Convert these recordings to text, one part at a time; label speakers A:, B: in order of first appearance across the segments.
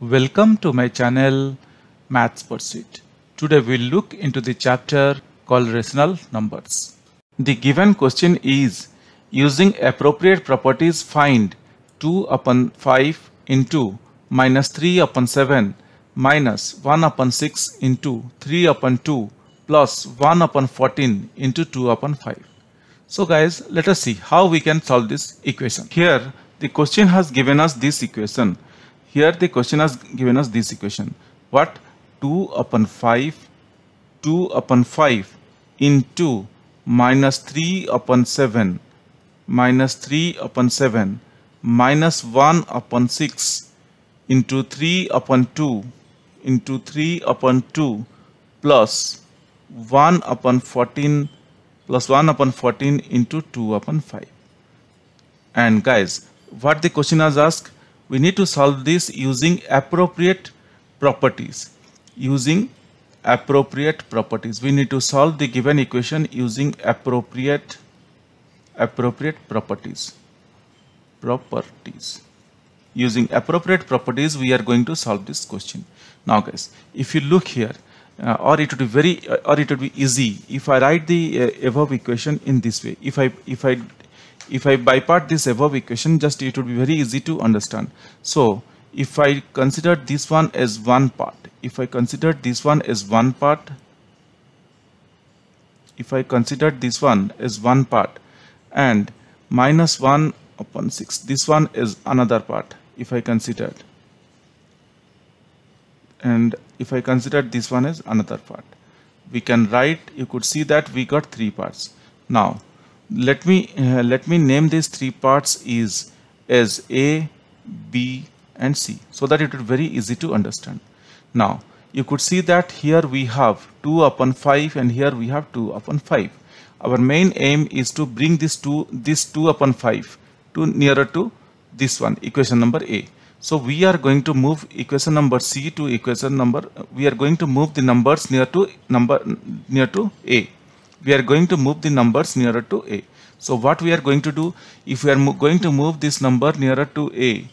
A: Welcome to my channel Maths Pursuit. Today we'll look into the chapter called Rational Numbers. The given question is using appropriate properties find 2 upon 5 into minus 3 upon 7 minus 1 upon 6 into 3 upon 2 plus 1 upon 14 into 2 upon 5. So guys let us see how we can solve this equation. Here the question has given us this equation here the question has given us this equation what 2 upon 5 2 upon 5 into minus 3 upon 7 minus 3 upon 7 minus 1 upon 6 into 3 upon 2 into 3 upon 2 plus 1 upon 14 plus 1 upon 14 into 2 upon 5 and guys what the question has asked we need to solve this using appropriate properties using appropriate properties we need to solve the given equation using appropriate appropriate properties properties using appropriate properties we are going to solve this question now guys if you look here uh, or it would be very uh, or it would be easy if I write the uh, above equation in this way if I if I if I bipart this above equation just it would be very easy to understand so if I consider this one as one part if I consider this one as one part if I consider this one as one part and minus 1 upon 6 this one is another part if I consider and if I consider this one as another part we can write you could see that we got three parts now let me uh, let me name these three parts is as a b and c so that it very easy to understand now you could see that here we have 2 upon 5 and here we have 2 upon 5 our main aim is to bring this 2 this 2 upon 5 to nearer to this one equation number a so we are going to move equation number c to equation number we are going to move the numbers near to number near to a we are going to move the numbers nearer to a. So what we are going to do, if we are going to move this number nearer to a,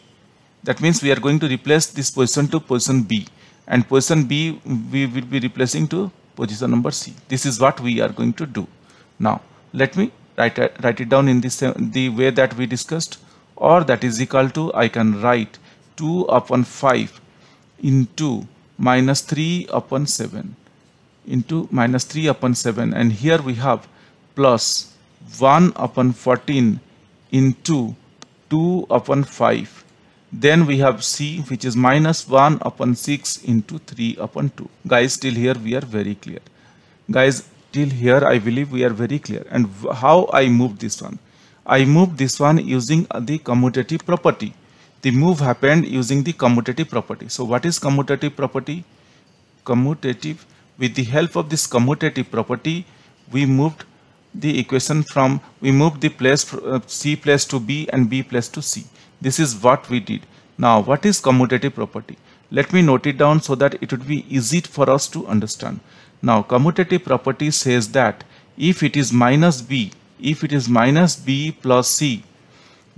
A: that means we are going to replace this position to position b and position b we will be replacing to position number c. This is what we are going to do. Now let me write, write it down in this, the way that we discussed or that is equal to I can write 2 upon 5 into minus 3 upon 7 into minus 3 upon 7 and here we have plus 1 upon 14 into 2 upon 5 then we have c which is minus 1 upon 6 into 3 upon 2 guys till here we are very clear guys till here i believe we are very clear and how i move this one i move this one using uh, the commutative property the move happened using the commutative property so what is commutative property commutative with the help of this commutative property, we moved the equation from, we moved the place uh, C place to B and B place to C. This is what we did. Now, what is commutative property? Let me note it down so that it would be easy for us to understand. Now, commutative property says that if it is minus B, if it is minus B plus C,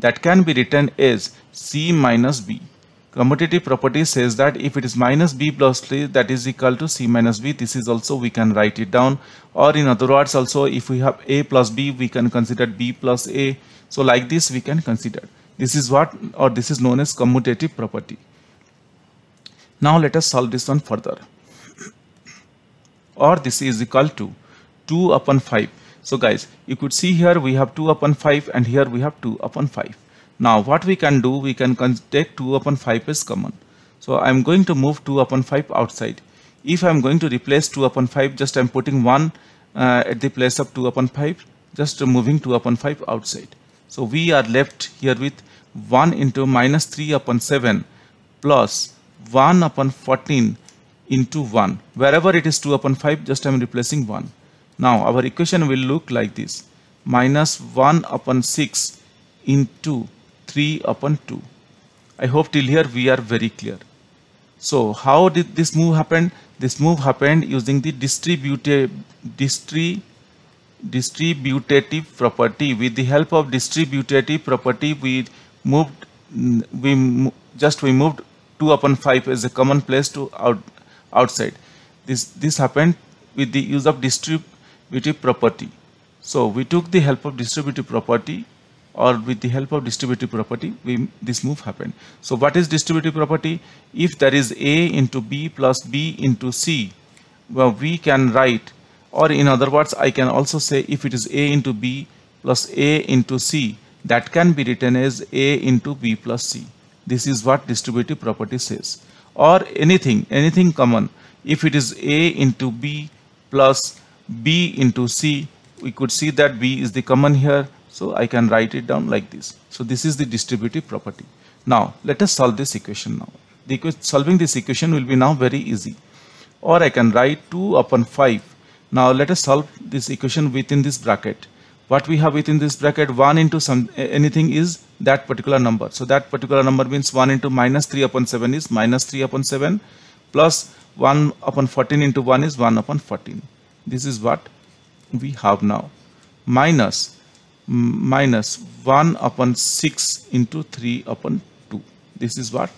A: that can be written as C minus B commutative property says that if it is minus b plus c that is equal to c minus b this is also we can write it down or in other words also if we have a plus b we can consider b plus a so like this we can consider this is what or this is known as commutative property now let us solve this one further or this is equal to 2 upon 5 so guys you could see here we have 2 upon 5 and here we have 2 upon 5 now what we can do, we can take 2 upon 5 as common. So I'm going to move 2 upon 5 outside. If I'm going to replace 2 upon 5, just I'm putting 1 uh, at the place of 2 upon 5, just moving 2 upon 5 outside. So we are left here with 1 into minus 3 upon 7 plus 1 upon 14 into 1. Wherever it is 2 upon 5, just I'm replacing 1. Now our equation will look like this. Minus 1 upon 6 into 3 upon 2. I hope till here we are very clear. So how did this move happen? This move happened using the distributive, distri, distributive property. With the help of distributive property, we moved, we just we moved 2 upon 5 as a common place to out, outside. This, this happened with the use of distributive property. So we took the help of distributive property or with the help of distributive property, we, this move happened. So what is distributive property? If there is A into B plus B into C, well, we can write, or in other words, I can also say if it is A into B plus A into C, that can be written as A into B plus C. This is what distributive property says. Or anything, anything common. If it is A into B plus B into C, we could see that B is the common here so I can write it down like this. So this is the distributive property. Now let us solve this equation now. The solving this equation will be now very easy. Or I can write 2 upon 5. Now let us solve this equation within this bracket. What we have within this bracket 1 into some anything is that particular number. So that particular number means 1 into minus 3 upon 7 is minus 3 upon 7 plus 1 upon 14 into 1 is 1 upon 14. This is what we have now minus minus 1 upon 6 into 3 upon 2 this is what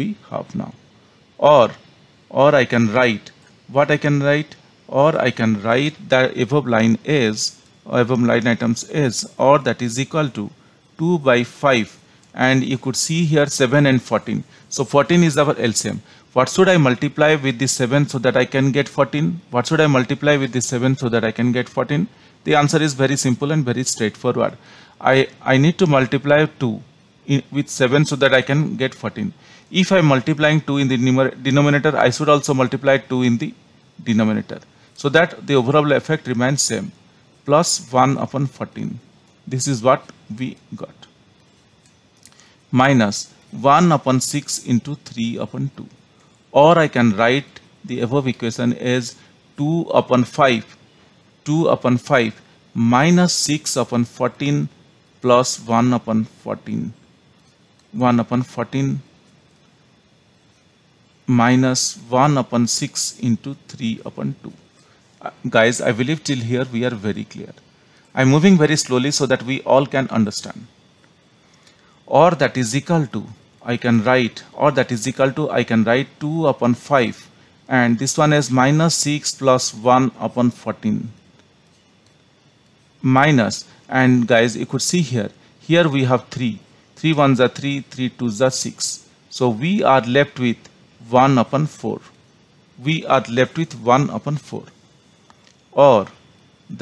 A: we have now or or I can write what I can write or I can write that above line is or above line items is or that is equal to 2 by 5 and you could see here 7 and 14 so 14 is our LCM what should I multiply with this 7 so that I can get 14 what should I multiply with this 7 so that I can get 14 the answer is very simple and very straightforward. I, I need to multiply 2 in, with 7 so that I can get 14. If I am multiplying 2 in the denominator, I should also multiply 2 in the denominator. So that the overall effect remains same. Plus 1 upon 14. This is what we got. Minus 1 upon 6 into 3 upon 2. Or I can write the above equation as 2 upon 5 2 upon 5 minus 6 upon 14 plus 1 upon 14 1 upon 14 minus 1 upon 6 into 3 upon 2 uh, guys i believe till here we are very clear i'm moving very slowly so that we all can understand or that is equal to i can write or that is equal to i can write 2 upon 5 and this one is minus 6 plus 1 upon 14 minus and guys you could see here here we have 3 3 ones are 3 3 twos are 6 so we are left with 1 upon 4 we are left with 1 upon 4 or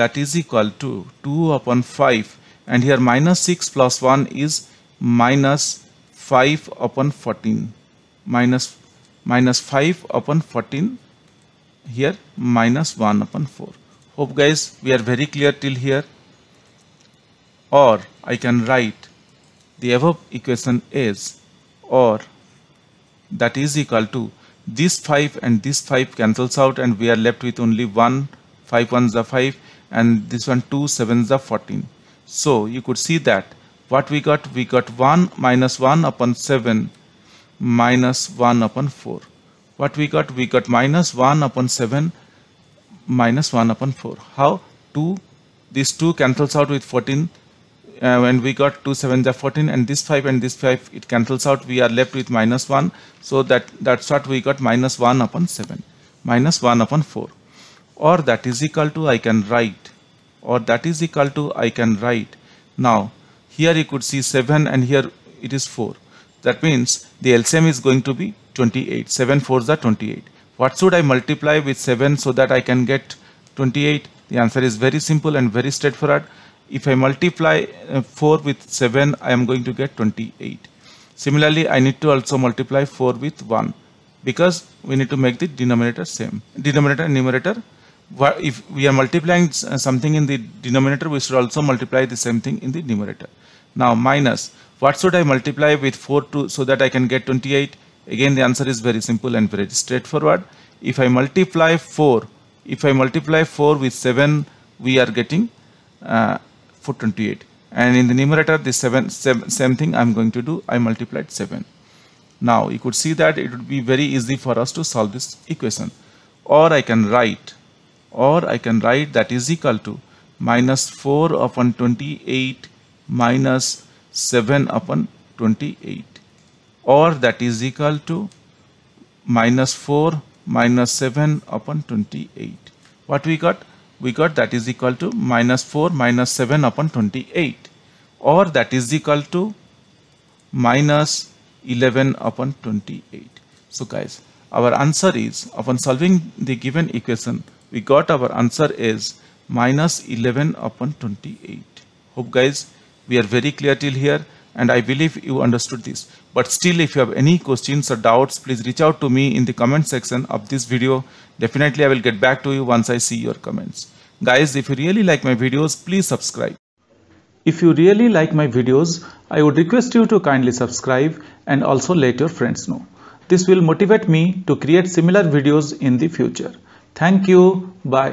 A: that is equal to 2 upon 5 and here minus 6 plus 1 is minus 5 upon 14 minus minus 5 upon 14 here minus 1 upon 4 Hope guys we are very clear till here or I can write the above equation is or that is equal to this 5 and this 5 cancels out and we are left with only 1 5 ones are 5 and this one 2 sevens are 14 so you could see that what we got we got 1 minus 1 upon 7 minus 1 upon 4 what we got we got minus 1 upon 7 minus 1 upon 4. How? 2, these 2 cancels out with 14 uh, when we got 2 7 are 14 and this 5 and this 5 it cancels out we are left with minus 1 so that that's what we got minus 1 upon 7 minus 1 upon 4 or that is equal to I can write or that is equal to I can write now here you could see 7 and here it is 4 that means the LCM is going to be 28 7 4s are 28 what should I multiply with 7 so that I can get 28? The answer is very simple and very straightforward. If I multiply uh, 4 with 7, I am going to get 28. Similarly, I need to also multiply 4 with 1 because we need to make the denominator same. Denominator and numerator, if we are multiplying uh, something in the denominator, we should also multiply the same thing in the numerator. Now minus, what should I multiply with 4 to so that I can get 28? Again, the answer is very simple and very straightforward. If I multiply 4, if I multiply 4 with 7, we are getting uh, 428. And in the numerator, the seven, seven, same thing I'm going to do, I multiplied 7. Now, you could see that it would be very easy for us to solve this equation. Or I can write, or I can write that is equal to minus 4 upon 28 minus 7 upon 28 or that is equal to minus 4 minus 7 upon 28. What we got? We got that is equal to minus 4 minus 7 upon 28 or that is equal to minus 11 upon 28. So guys, our answer is upon solving the given equation, we got our answer is minus 11 upon 28. Hope guys, we are very clear till here and I believe you understood this. But still, if you have any questions or doubts, please reach out to me in the comment section of this video. Definitely, I will get back to you once I see your comments. Guys, if you really like my videos, please subscribe. If you really like my videos, I would request you to kindly subscribe and also let your friends know. This will motivate me to create similar videos in the future. Thank you. Bye.